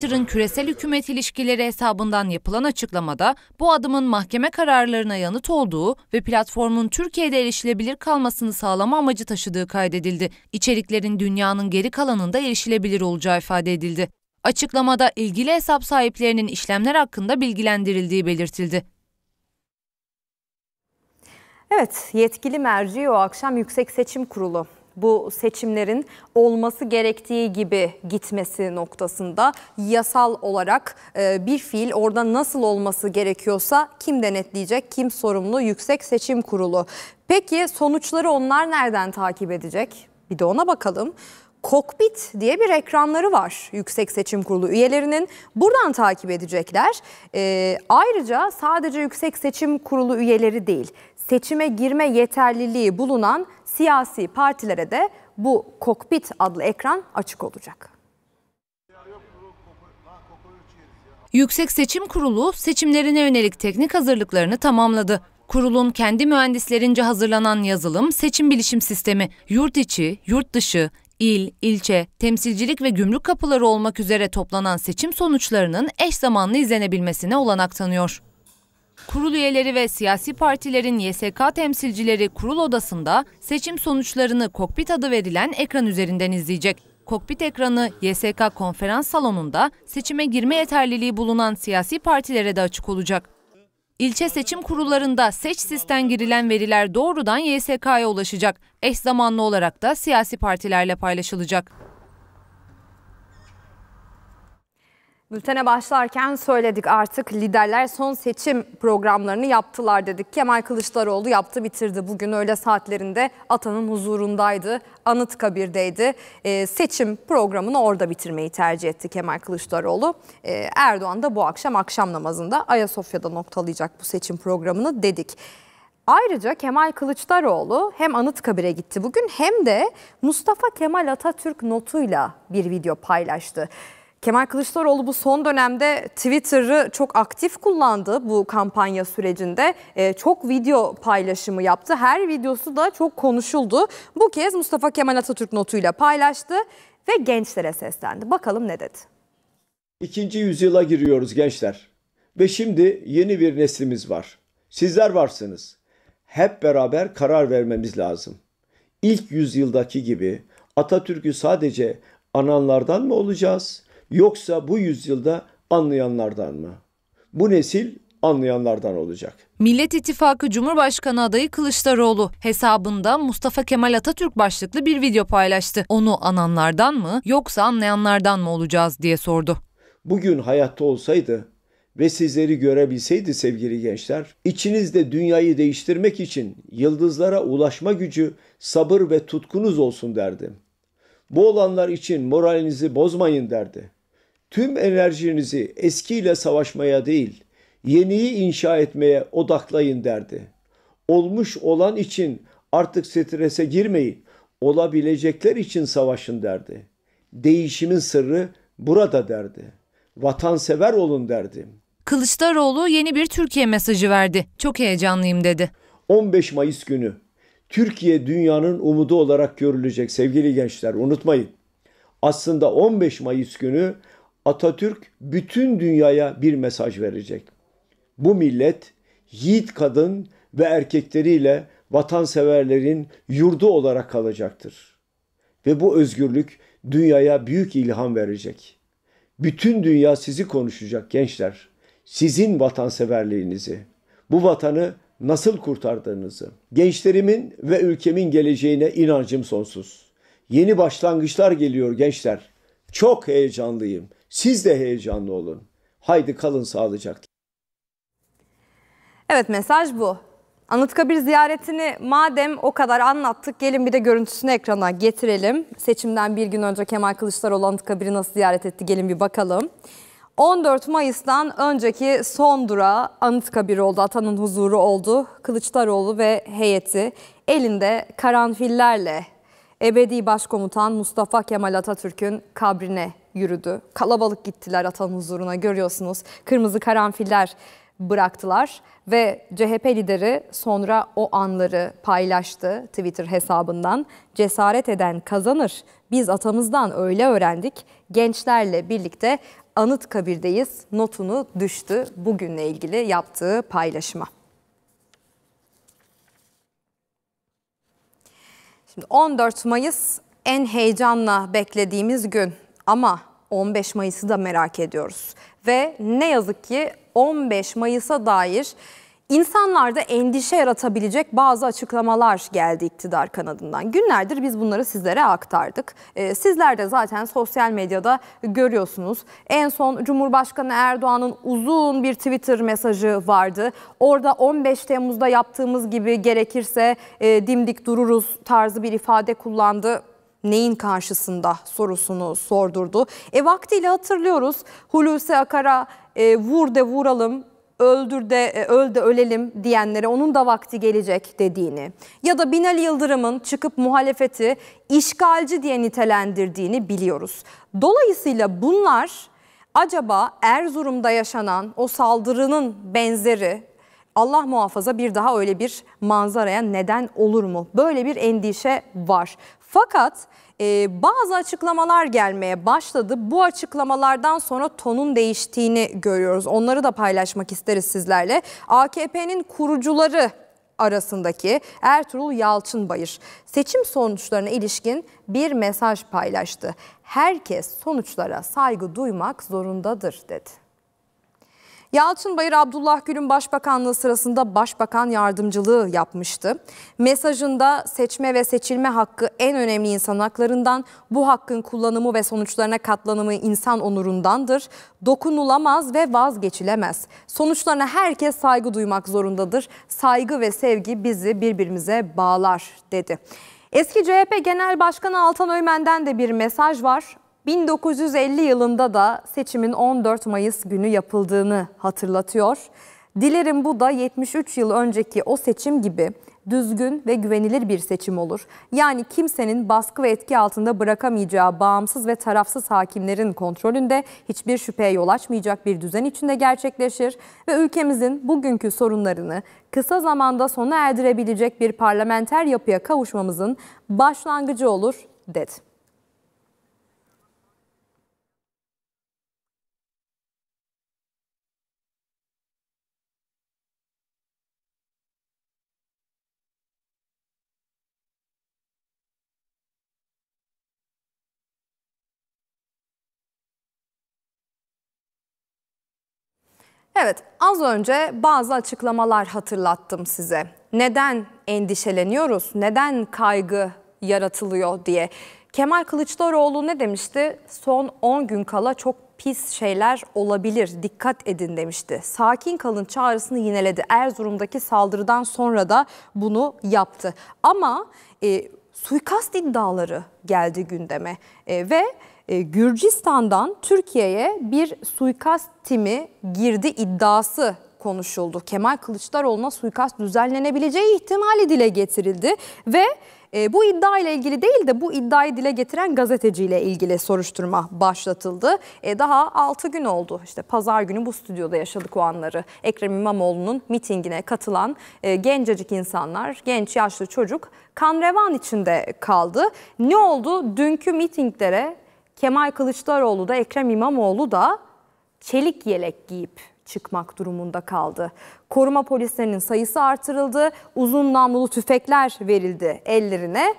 Twitter'ın küresel hükümet ilişkileri hesabından yapılan açıklamada bu adımın mahkeme kararlarına yanıt olduğu ve platformun Türkiye'de erişilebilir kalmasını sağlama amacı taşıdığı kaydedildi. İçeriklerin dünyanın geri kalanında erişilebilir olacağı ifade edildi. Açıklamada ilgili hesap sahiplerinin işlemler hakkında bilgilendirildiği belirtildi. Evet, yetkili merci o akşam Yüksek Seçim Kurulu bu seçimlerin olması gerektiği gibi gitmesi noktasında yasal olarak e, bir fiil orada nasıl olması gerekiyorsa kim denetleyecek, kim sorumlu? Yüksek Seçim Kurulu. Peki sonuçları onlar nereden takip edecek? Bir de ona bakalım. Kokpit diye bir ekranları var Yüksek Seçim Kurulu üyelerinin. Buradan takip edecekler. Ee, ayrıca sadece Yüksek Seçim Kurulu üyeleri değil, seçime girme yeterliliği bulunan siyasi partilere de bu kokpit adlı ekran açık olacak. Yüksek Seçim Kurulu seçimlerine yönelik teknik hazırlıklarını tamamladı. Kurulun kendi mühendislerince hazırlanan yazılım seçim bilişim sistemi yurt içi, yurt dışı, il, ilçe, temsilcilik ve gümrük kapıları olmak üzere toplanan seçim sonuçlarının eş zamanlı izlenebilmesine olanak tanıyor. Kurul üyeleri ve siyasi partilerin YSK temsilcileri kurul odasında seçim sonuçlarını kokpit adı verilen ekran üzerinden izleyecek. Kokpit ekranı YSK konferans salonunda seçime girme yeterliliği bulunan siyasi partilere de açık olacak. İlçe seçim kurullarında seç sistem girilen veriler doğrudan YSK'ya ulaşacak. Eş zamanlı olarak da siyasi partilerle paylaşılacak. Bültene başlarken söyledik artık liderler son seçim programlarını yaptılar dedik. Kemal Kılıçdaroğlu yaptı bitirdi. Bugün öğle saatlerinde Atan'ın huzurundaydı. Anıtkabir'deydi. E, seçim programını orada bitirmeyi tercih etti Kemal Kılıçdaroğlu. E, Erdoğan da bu akşam akşam namazında Ayasofya'da noktalayacak bu seçim programını dedik. Ayrıca Kemal Kılıçdaroğlu hem Anıtkabir'e gitti bugün hem de Mustafa Kemal Atatürk notuyla bir video paylaştı. Kemal Kılıçdaroğlu bu son dönemde Twitter'ı çok aktif kullandı bu kampanya sürecinde. E, çok video paylaşımı yaptı. Her videosu da çok konuşuldu. Bu kez Mustafa Kemal Atatürk notuyla paylaştı ve gençlere seslendi. Bakalım ne dedi? İkinci yüzyıla giriyoruz gençler. Ve şimdi yeni bir neslimiz var. Sizler varsınız. Hep beraber karar vermemiz lazım. İlk yüzyıldaki gibi Atatürk'ü sadece ananlardan mı olacağız yoksa bu yüzyılda anlayanlardan mı? Bu nesil anlayanlardan olacak. Millet İttifakı Cumhurbaşkanı adayı Kılıçdaroğlu hesabında Mustafa Kemal Atatürk başlıklı bir video paylaştı. Onu ananlardan mı yoksa anlayanlardan mı olacağız diye sordu. Bugün hayatta olsaydı ve sizleri görebilseydi sevgili gençler, içinizde dünyayı değiştirmek için yıldızlara ulaşma gücü, sabır ve tutkunuz olsun derdi. Bu olanlar için moralinizi bozmayın derdi. Tüm enerjinizi eskiyle savaşmaya değil, yeniyi inşa etmeye odaklayın derdi. Olmuş olan için artık strese girmeyin, olabilecekler için savaşın derdi. Değişimin sırrı burada derdi. Vatansever olun derdi. Kılıçdaroğlu yeni bir Türkiye mesajı verdi. Çok heyecanlıyım dedi. 15 Mayıs günü Türkiye dünyanın umudu olarak görülecek sevgili gençler unutmayın. Aslında 15 Mayıs günü Atatürk bütün dünyaya bir mesaj verecek. Bu millet yiğit kadın ve erkekleriyle vatanseverlerin yurdu olarak kalacaktır. Ve bu özgürlük dünyaya büyük ilham verecek. Bütün dünya sizi konuşacak gençler. Sizin vatanseverliğinizi, bu vatanı nasıl kurtardığınızı. Gençlerimin ve ülkemin geleceğine inancım sonsuz. Yeni başlangıçlar geliyor gençler. Çok heyecanlıyım. Siz de heyecanlı olun. Haydi kalın sağlıcakla. Evet mesaj bu. Anıtkabir ziyaretini madem o kadar anlattık gelin bir de görüntüsünü ekrana getirelim. Seçimden bir gün önce Kemal Kılıçdaroğlu Anıtkabir'i nasıl ziyaret etti gelin bir bakalım. 14 Mayıs'tan önceki son durağı Anıtkabir oldu. Atanın huzuru oldu. Kılıçdaroğlu ve heyeti elinde karanfillerle ebedi başkomutan Mustafa Kemal Atatürk'ün kabrine yürüdü. Kalabalık gittiler atanın huzuruna görüyorsunuz. Kırmızı karanfiller bıraktılar ve CHP lideri sonra o anları paylaştı Twitter hesabından. Cesaret eden kazanır. Biz atamızdan öyle öğrendik. Gençlerle birlikte Anıtkabir'deyiz notunu düştü bugünle ilgili yaptığı paylaşıma. 14 Mayıs en heyecanla beklediğimiz gün ama 15 Mayıs'ı da merak ediyoruz. Ve ne yazık ki 15 Mayıs'a dair İnsanlarda endişe yaratabilecek bazı açıklamalar geldi iktidar kanadından. Günlerdir biz bunları sizlere aktardık. Ee, sizler de zaten sosyal medyada görüyorsunuz. En son Cumhurbaşkanı Erdoğan'ın uzun bir Twitter mesajı vardı. Orada 15 Temmuz'da yaptığımız gibi gerekirse e, dimdik dururuz tarzı bir ifade kullandı neyin karşısında sorusunu sordurdu. E vaktiyle hatırlıyoruz Hulusi Akar'a e, vur de vuralım öldür de e, öl de ölelim diyenlere onun da vakti gelecek dediğini ya da Binali Yıldırım'ın çıkıp muhalefeti işgalci diye nitelendirdiğini biliyoruz. Dolayısıyla bunlar acaba Erzurum'da yaşanan o saldırının benzeri Allah muhafaza bir daha öyle bir manzaraya neden olur mu? Böyle bir endişe var. Fakat e, bazı açıklamalar gelmeye başladı. Bu açıklamalardan sonra tonun değiştiğini görüyoruz. Onları da paylaşmak isteriz sizlerle. AKP'nin kurucuları arasındaki Ertuğrul Yalçınbayır seçim sonuçlarına ilişkin bir mesaj paylaştı. Herkes sonuçlara saygı duymak zorundadır dedi. Yalçın Bayır Abdullah Gül'ün başbakanlığı sırasında başbakan yardımcılığı yapmıştı. Mesajında seçme ve seçilme hakkı en önemli insan haklarından, bu hakkın kullanımı ve sonuçlarına katlanımı insan onurundandır. Dokunulamaz ve vazgeçilemez. Sonuçlarına herkes saygı duymak zorundadır. Saygı ve sevgi bizi birbirimize bağlar dedi. Eski CHP Genel Başkanı Altan Öymen'den de bir mesaj var. 1950 yılında da seçimin 14 Mayıs günü yapıldığını hatırlatıyor. Dilerim bu da 73 yıl önceki o seçim gibi düzgün ve güvenilir bir seçim olur. Yani kimsenin baskı ve etki altında bırakamayacağı bağımsız ve tarafsız hakimlerin kontrolünde hiçbir şüpheye yol açmayacak bir düzen içinde gerçekleşir ve ülkemizin bugünkü sorunlarını kısa zamanda sona erdirebilecek bir parlamenter yapıya kavuşmamızın başlangıcı olur dedi. Evet, az önce bazı açıklamalar hatırlattım size. Neden endişeleniyoruz? Neden kaygı yaratılıyor diye. Kemal Kılıçdaroğlu ne demişti? Son 10 gün kala çok pis şeyler olabilir. Dikkat edin demişti. Sakin kalın çağrısını yineledi. Erzurum'daki saldırıdan sonra da bunu yaptı. Ama e, suikast iddiaları geldi gündeme e, ve e, Gürcistan'dan Türkiye'ye bir suikast timi girdi iddiası konuşuldu. Kemal Kılıçdaroğlu'na suikast düzenlenebileceği ihtimali dile getirildi ve e, bu iddia ile ilgili değil de bu iddiayı dile getiren gazeteciyle ilgili soruşturma başlatıldı. E, daha 6 gün oldu. İşte pazar günü bu stüdyoda yaşadık o anları. Ekrem İmamoğlu'nun mitingine katılan e, gencecik insanlar, genç yaşlı çocuk kan revan içinde kaldı. Ne oldu? Dünkü mitinglere Kemal Kılıçdaroğlu da Ekrem İmamoğlu da çelik yelek giyip çıkmak durumunda kaldı. Koruma polislerinin sayısı artırıldı, uzun namlulu tüfekler verildi ellerine.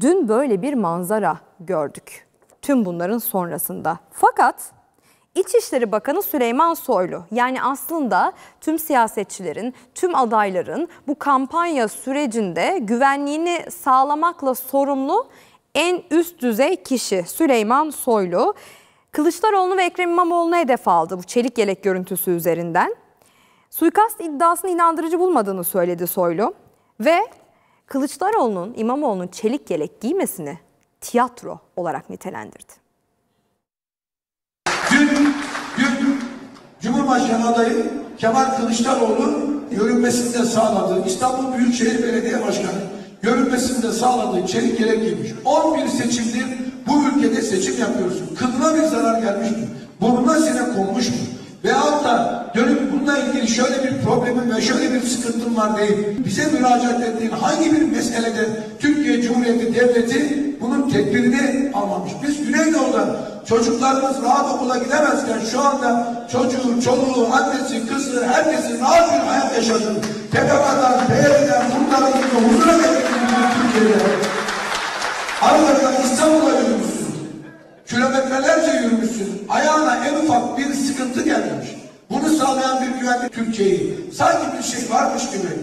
Dün böyle bir manzara gördük. Tüm bunların sonrasında. Fakat İçişleri Bakanı Süleyman Soylu yani aslında tüm siyasetçilerin, tüm adayların bu kampanya sürecinde güvenliğini sağlamakla sorumlu en üst düzey kişi Süleyman Soylu. Kılıçdaroğlu ve Ekrem İmamoğlu'na hedef aldı bu çelik yelek görüntüsü üzerinden. Suikast iddiasını inandırıcı bulmadığını söyledi Soylu ve Kılıçdaroğlu'nun İmamoğlu'nun çelik yelek giymesini tiyatro olarak nitelendirdi. Dün, dün Cumhurbaşkanı adayı Kemal Kılıçdaroğlu görünmesinde sağladı İstanbul Büyükşehir Belediye Başkanı görünmesinde sağladığı çelik yelek giymiş. 11 seçimdir bu ülkede seçim yapıyorsun. Kılına bir zarar gelmiş mi? Burnuna sine konmuş mu? Veyahut da dönüp bununla ilgili şöyle bir problemim ve şöyle bir sıkıntım var deyip bize müracaat ettiğin hangi bir meselede Türkiye Cumhuriyeti Devleti bunun tedbirini almamış. Biz Güneydoğu'da çocuklarımız rahat okula gidemezken şu anda çocuğu, çoluğu, annesi, kızı, herkesi rahat bir hayat yaşadın. PKK'dan, PYD'den, kurtarıldığı huzura getirildiğini Türkiye'de. Ankara'dan İstanbul'a yürümüşsün. Kilometrelerce yürümüşsün. Ayağına en ufak bir sıkıntı gelmiş. Bunu sağlayan bir güvenlik Türkiye'yi sanki bir şey varmış gibi